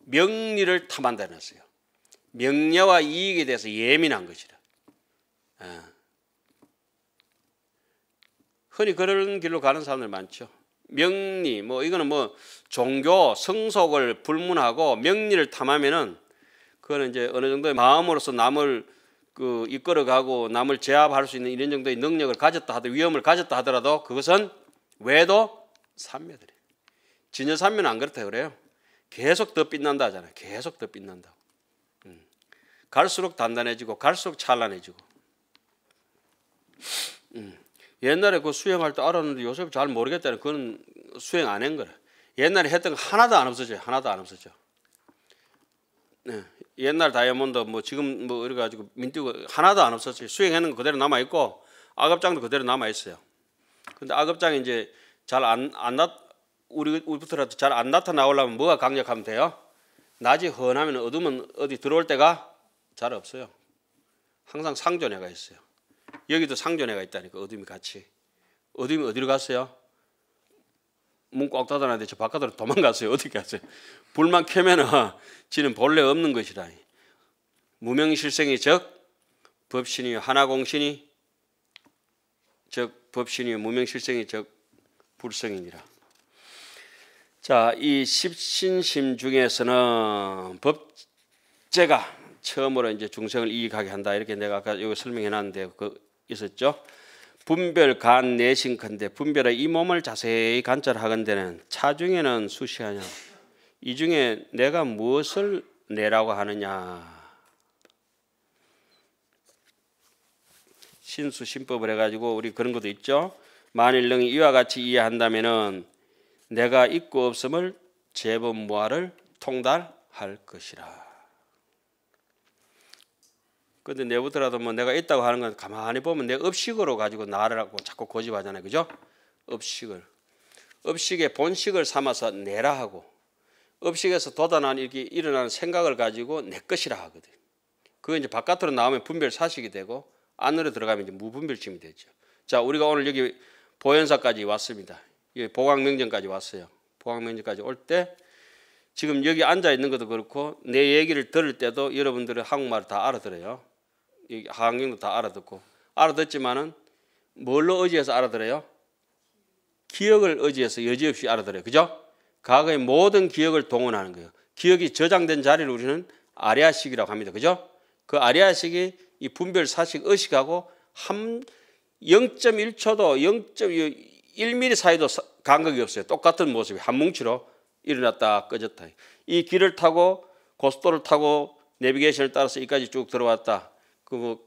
명리를 탐한다는 거어요 명예와 이익에 대해서 예민한 것이라. 예. 흔히 그런 길로 가는 사람들 많죠. 명리 뭐 이거는 뭐 종교 성속을 불문하고 명리를 탐하면은 그거는 이제 어느 정도의 마음으로서 남을 그 이끌어가고 남을 제압할 수 있는 이런 정도의 능력을 가졌다 하더라도 위험을 가졌다 하더라도 그것은 외도 삼매들이 진여 삼매는 안 그렇다 그래요. 계속 더 빛난다 하잖아요. 계속 더빛난다 음. 갈수록 단단해지고 갈수록 찬란해지고. 옛날에 그 수행할 때 알았는데 요새 잘 모르겠다는 그건 수행 안 한 거래. 옛날에 했던 거 하나도 안 없어져. 하나도 안 없어져. 네. 옛날 다이아몬드 뭐 지금 뭐 이래 가지고 민뜨고 그 하나도 안 없었지. 수행하는 거 그대로 남아 있고 악업장도 그대로 남아 있어요. 근데 악업장이 이제 잘 안 안나 우리 우리부터라도 잘 안 나타나오려면 뭐가 강력하면 돼요? 낮이 헌하면 어둠은 어디 들어올 때가 잘 없어요. 항상 상존해가 있어요. 여기도 상전회가 있다니까 어둠이 같이. 어둠이 어디로 갔어요? 문 꽉 닫아놨는데 저 바깥으로 도망갔어요. 어떻게 갔어요? 불만 켜면 지는 본래 없는 것이라 무명실생이 즉 법신이 하나공신이 즉 법신이 무명실생이 즉 불성이니라. 자, 이 십신심 중에서는 법제가 처음으로 이제 중생을 이익하게 한다. 이렇게 내가 아까 여기 설명해 놨는데 그 있었죠. 분별 간내신컨데 분별의 이 몸을 자세히 관찰하건대는 차중에는 수시하냐 이 중에 내가 무엇을 내라고 하느냐 신수신법을 해가지고 우리 그런 것도 있죠. 만일 능이 이와 같이 이해한다면은 내가 있고 없음을 제법 무아를 통달할 것이라. 근데 내부더라도 뭐 내가 있다고 하는 건 가만히 보면 내 업식으로 가지고 나라고 자꾸 고집하잖아요. 그죠? 업식을. 업식의 본식을 삼아서 내라 하고 업식에서 돋아난 이렇게 일어나는 생각을 가지고 내 것이라 하거든. 그게 이제 바깥으로 나오면 분별 사식이 되고 안으로 들어가면 이제 무분별침이 되죠. 자, 우리가 오늘 여기 보현사까지 왔습니다. 보광명전까지 왔어요. 보광명전까지 올 때 지금 여기 앉아 있는 것도 그렇고 내 얘기를 들을 때도 여러분들의 한국말을 다 알아들어요. 하강경도 다 알아듣고 알아듣지만은 뭘로 의지해서 알아들어요? 기억을 의지해서 여지없이 알아들어요. 그죠? 과거의 모든 기억을 동원하는 거예요. 기억이 저장된 자리를 우리는 아리아식이라고 합니다. 그죠? 그 아리아식이 이 분별 사식 의식하고 한 0.1초도 0.1mm 사이도 간격이 없어요. 똑같은 모습이 한 뭉치로 일어났다 꺼졌다. 이 길을 타고 고속도로를 타고 내비게이션을 따라서 이까지 쭉 들어왔다. 그뭐 뭐,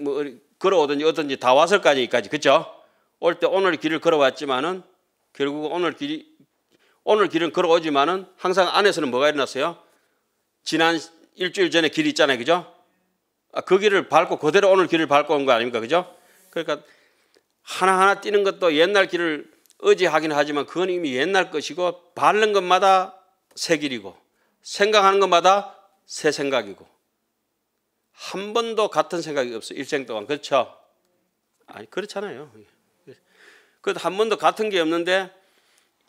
뭐 걸어오든지 어든지 다왔을까니 까지 그죠? 올 때 오늘 길을 걸어왔지만은 결국 오늘 길이 오늘 길은 걸어오지만은 항상 안에서는 뭐가 일어났어요? 지난 일주일 전에 길이 있잖아요, 그죠? 아, 그 길을 밟고 그대로 오늘 길을 밟고 온 거 아닙니까, 그죠? 그러니까 하나하나 뛰는 것도 옛날 길을 의지하긴 하지만 그건 이미 옛날 것이고 밟는 것마다 새 길이고 생각하는 것마다 새 생각이고 한 번도 같은 생각이 없어 일생 동안 그렇죠? 아니 그렇잖아요. 그래도 한 번도 같은 게 없는데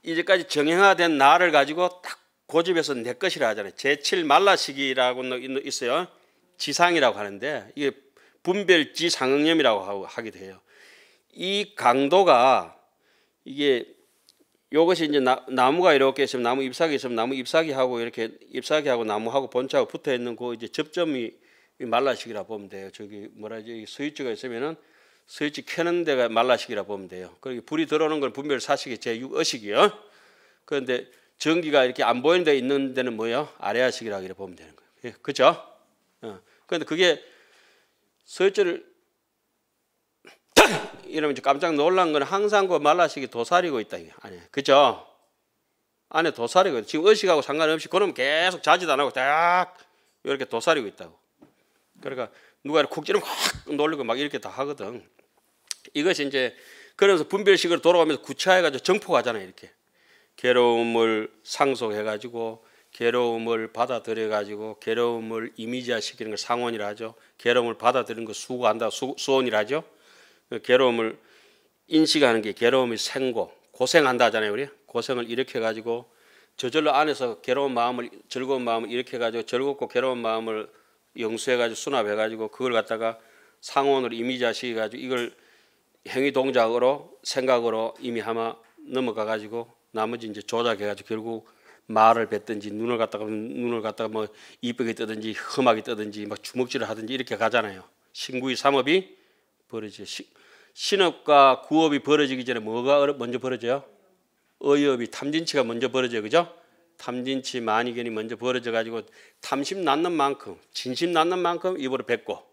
이제까지 정형화된 나를 가지고 딱 고집해서 내 것이라 하잖아요. 제칠 말라시기라고 있어요. 지상이라고 하는데 이게 분별지 상응염이라고 하게돼요이 강도가 이게 요것이 이제 나, 나, 무가 이렇게 있으면 나무 잎사귀 있으면 나무 잎사귀하고 이렇게 잎사귀하고 나무하고 본체하고 붙어 있는 그 이제 접점이 말라식이라 보면 돼요. 저기 뭐라지 스위치가 있으면은 스위치 켜는 데가 말라식이라 보면 돼요. 그리고 그러니까 불이 들어오는 걸 분별 사식이 제6어식이요. 그런데 전기가 이렇게 안 보이는 데 있는 데는 뭐예요? 아래아식이라고 이렇게 보면 되는 거예요. 예, 그죠? 어. 그런데 그게 스위치를 이러면 깜짝 놀란 건 항상 그 말라식이 도사리고 있다. 아니, 그죠? 안에 도사리고 있다. 지금 의식하고 상관없이 그놈 계속 자지도 안 하고 딱 이렇게 도사리고 있다고. 그러니까 누가 국지를 확 놀리고 막 이렇게 다 하거든. 이것이 이제 그러면서 분별식으로 돌아가면서 구체화해가지고 정포가잖아요 이렇게 괴로움을 상속해가지고 괴로움을 받아들여가지고 괴로움을 이미지화시키는 걸 상원이라 하죠. 괴로움을 받아들이는 걸 수고한다 수, 수원이라 하죠. 괴로움을 인식하는 게 괴로움이 생고 고생한다 하잖아요 우리 고생을 일으켜가지고 저절로 안에서 괴로운 마음을 즐거운 마음을 일으켜가지고 즐겁고 괴로운 마음을 영수해가지고 수납해가지고 그걸 갖다가 상온으로 임의 자식해가지고 이걸 행위 동작으로 생각으로 이미 하마 넘어가가지고 나머지 이제 조작해가지고 결국 말을 뱉든지 눈을 갖다가 눈을 갖다가 뭐 이쁘게 뜨든지 험하게 뜨든지 막 주먹질을 하든지 이렇게 가잖아요. 신구의 삼업이 벌어지 신업과 구업이 벌어지기 전에 뭐가 먼저 벌어져요? 의업이 탐진치가 먼저 벌어져요. 그죠? 탐진치 만이견이 먼저 벌어져 가지고 탐심 낳는 만큼 진심 낳는 만큼 입으로 뱉고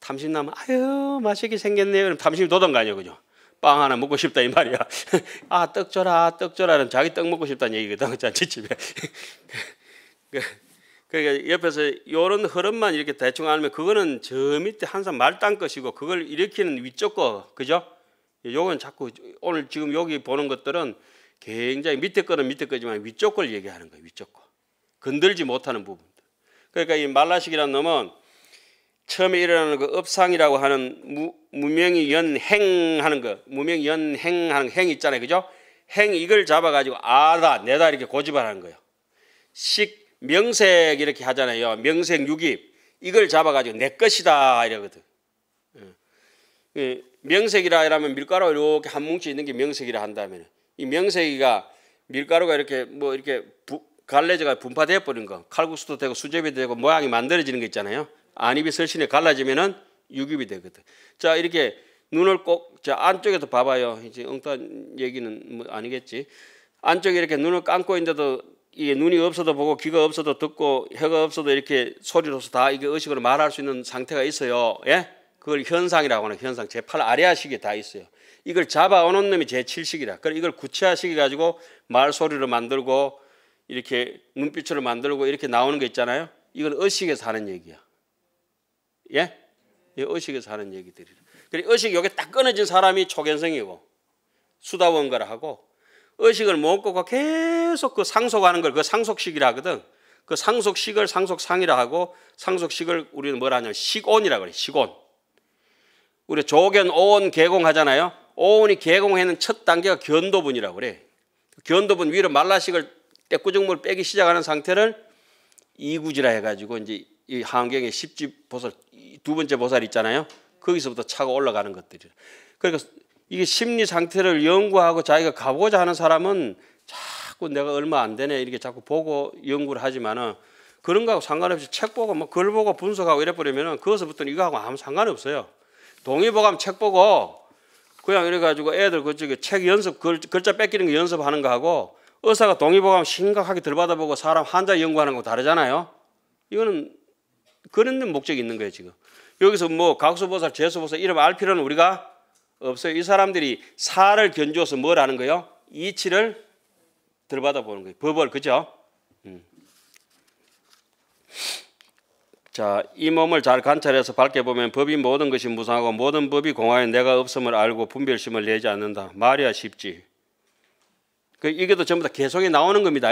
탐심 나면 아유 맛있게 생겼네요. 그럼 탐심이 도던 거 아니에요, 그죠? 빵 하나 먹고 싶다 이 말이야. 아떡 줘라, 떡 줘라는 자기 떡 먹고 싶다는 얘기거든, 잔치집에. 그, 그러니까 옆에서 이런 흐름만 이렇게 대충 알면 그거는 저 밑에 항상 말단 것이고 그걸 일으키는 위쪽 거, 그죠? 요건 자꾸 오늘 지금 여기 보는 것들은 굉장히 밑에 거는 밑에 거지만 위쪽 걸 얘기하는 거예요. 위쪽 거. 건들지 못하는 부분. 들 그러니까 이 말라식이라는 놈은 처음에 일어나는 그 업상이라고 하는 무, 무명이 연행하는 거, 무명이 연행하는 행 있잖아요, 그죠? 행 이걸 잡아가지고 아다 내다 이렇게 고집하는 거예요. 식 명색 이렇게 하잖아요. 명색 유기 이걸 잡아가지고 내 것이다 이러거든. 예. 예, 명색이라 이러면 밀가루 이렇게 한 뭉치 있는 게 명색이라 한다면 이 명색이가 밀가루가 이렇게 뭐 이렇게 부, 갈래져가 분파되어 버린 거, 칼국수도 되고 수제비 되고 모양이 만들어지는 거 있잖아요. 안입이 설신에 갈라지면은 유입이 되거든. 자 이렇게 눈을 꼭자안쪽에서 봐봐요. 이제 엉뚱한 얘기는 뭐 아니겠지. 안쪽에 이렇게 눈을 감고 있는데도 이게 눈이 없어도 보고 귀가 없어도 듣고 혀가 없어도 이렇게 소리로서 다 이게 의식으로 말할 수 있는 상태가 있어요. 예? 그걸 현상이라고 하는 현상. 제 팔 아래아식이 다 있어요. 이걸 잡아오는 놈이 제칠식이라그 이걸 구체화시켜 가지고 말소리로 만들고 이렇게 눈빛으로 만들고 이렇게 나오는 거 있잖아요. 이건 의식에서 하는 얘기야. 예? 이 의식에서 하는 얘기들이. 그 의식 여기 딱 끊어진 사람이 초견성이고 수다원가 하고 의식을 못 꺾고 계속 그 상속하는 걸 그 상속식이라 하거든. 그 상속식을 상속상이라 하고 상속식을 우리는 뭐라 하냐 식온이라 그래. 식온. 우리 조견 오온 개공 하잖아요. 오온이 개공하는 첫 단계가 견도분이라고 그래. 견도분 위로 말라식을 떼꾸정물 빼기 시작하는 상태를 이구지라 해가지고 이제 이 한경의 십지 보살 두 번째 보살 있잖아요. 거기서부터 차가 올라가는 것들이. 그러니까 이게 심리 상태를 연구하고 자기가 가보고자 하는 사람은 자꾸 내가 얼마 안 되네 이렇게 자꾸 보고 연구를 하지만은 그런 거하고 상관없이 책 보고 뭐 글 보고 분석하고 이래 버리면은 그것서부터는 이거하고 아무 상관이 없어요. 동의보감 책 보고 그냥 이래가지고 애들 그쪽에 책 연습, 글, 자 뺏기는 거 연습하는 거 하고 의사가 동의보감 심각하게 들받아보고 사람 환자 연구하는 거 다르잖아요. 이거는 그런 목적이 있는 거예요, 지금. 여기서 뭐 각수보살, 재수보살 이름 알 필요는 우리가 없어요. 이 사람들이 사를 견주어서 뭘 하는 거예요? 이치를 들받아보는 거예요. 법을, 그죠? 음. 자, 이 몸을 잘 관찰해서 밝게 보면 법이 모든 것이 무상하고 모든 법이 공하여 내가 없음을 알고 분별심을 내지 않는다. 말이야 쉽지. 그 이게도 전부 다 개성이 나오는 겁니다.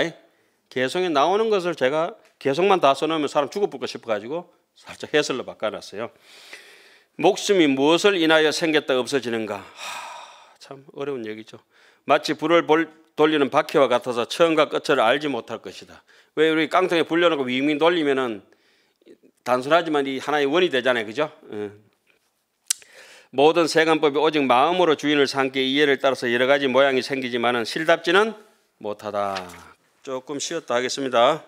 개성이 나오는 것을 제가 개성만 다 써놓으면 사람 죽어볼까 싶어가지고 살짝 해설로 바꿔놨어요. 목숨이 무엇을 인하여 생겼다 없어지는가? 하, 참 어려운 얘기죠. 마치 불을 볼, 돌리는 바퀴와 같아서 처음과 끝을 알지 못할 것이다. 왜 우리 깡통에 불려놓고 윙윙 돌리면은 단순하지만 이 하나의 원이 되잖아요. 그죠? 예. 모든 세관법이 오직 마음으로 주인을 삼게 이해를 따라서 여러 가지 모양이 생기지만은 실답지는 못하다. 조금 쉬었다 하겠습니다.